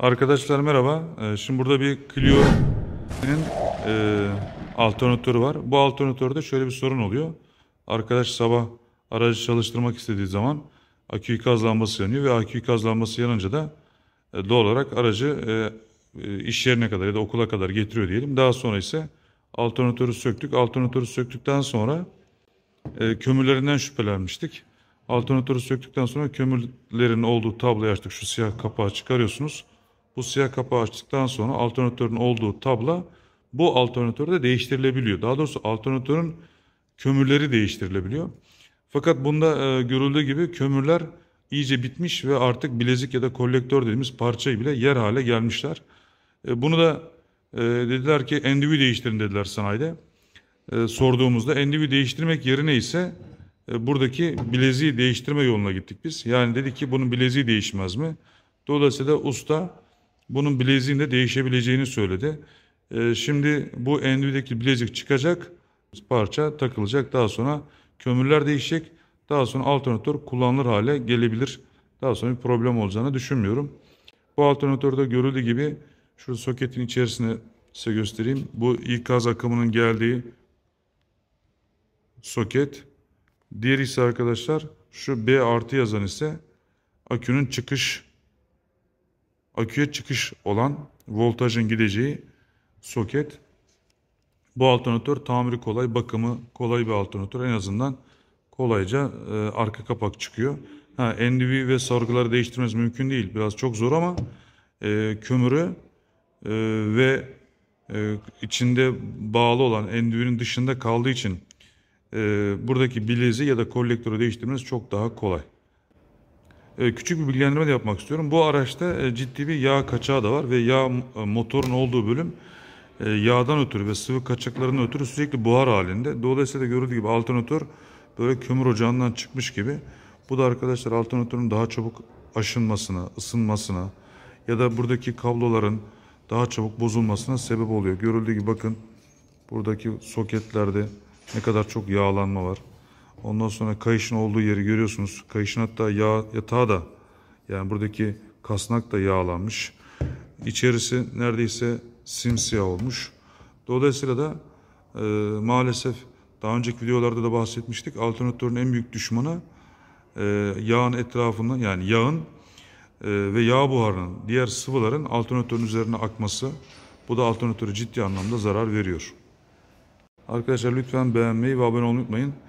Arkadaşlar merhaba. Ee, şimdi burada bir Clio'nun e, alternatörü var. Bu alternatörde şöyle bir sorun oluyor. Arkadaş sabah aracı çalıştırmak istediği zaman akü ikaz lambası yanıyor ve akü ikaz lambası yanınca da e, doğal olarak aracı e, e, iş yerine kadar ya da okula kadar getiriyor diyelim. Daha sonra ise alternatörü söktük. Alternatörü söktükten sonra e, kömürlerinden şüphelenmiştik. Alternatörü söktükten sonra kömürlerin olduğu tabloyu açtık. Şu siyah kapağı çıkarıyorsunuz. Bu siyah kapağı açtıktan sonra alternatörün olduğu tabla bu alternatörde değiştirilebiliyor. Daha doğrusu alternatörün kömürleri değiştirilebiliyor. Fakat bunda e, görüldüğü gibi kömürler iyice bitmiş ve artık bilezik ya da kolektör dediğimiz parçayı bile yer hale gelmişler. E, bunu da e, dediler ki endüvi değiştirin dediler sanayide. E, sorduğumuzda endüvi değiştirmek yerine ise e, buradaki bileziği değiştirme yoluna gittik biz. Yani dedi ki bunun bileziği değişmez mi? Dolayısıyla usta bunun bileziğinde değişebileceğini söyledi. Ee, şimdi bu endüdeki bilezik çıkacak, parça takılacak. Daha sonra kömürler değişecek. Daha sonra alternatör kullanılır hale gelebilir. Daha sonra bir problem olacağını düşünmüyorum. Bu alternatörde görüldüğü gibi şurada soketin içerisine size göstereyim. Bu ilk gaz akımının geldiği soket. Diğer ise arkadaşlar şu B artı yazan ise akünün çıkış aküye çıkış olan voltajın gideceği soket. Bu alternatör tamiri kolay, bakımı kolay bir alternatör. En azından kolayca e, arka kapak çıkıyor. Ha, NDV ve sargıları değiştirmez mümkün değil. Biraz çok zor ama e, kömürü e, ve e, içinde bağlı olan NDV'nin dışında kaldığı için e, buradaki bileziği ya da kolektörü değiştirmeniz çok daha kolay. E, küçük bir bilgilendirme de yapmak istiyorum. Bu araçta e, ciddi bir yağ kaçağı da var ve yağ e, motorun olduğu bölüm yağdan ötürü ve sıvı kaçaklarından ötürü sürekli buhar halinde. Dolayısıyla görüldüğü gibi alternatör böyle kömür ocağından çıkmış gibi. Bu da arkadaşlar alternatörün daha çabuk aşınmasına, ısınmasına ya da buradaki kabloların daha çabuk bozulmasına sebep oluyor. Görüldüğü gibi bakın buradaki soketlerde ne kadar çok yağlanma var. Ondan sonra kayışın olduğu yeri görüyorsunuz. Kayışın hatta yağ, yatağı da yani buradaki kasnak da yağlanmış. İçerisi neredeyse simsiyah olmuş. Dolayısıyla da e, maalesef daha önceki videolarda da bahsetmiştik. Alternatörün en büyük düşmanı e, yağın etrafında yani yağın e, ve yağ buharının diğer sıvıların alternatörün üzerine akması. Bu da alternatörü ciddi anlamda zarar veriyor. Arkadaşlar lütfen beğenmeyi ve abone olmayı unutmayın.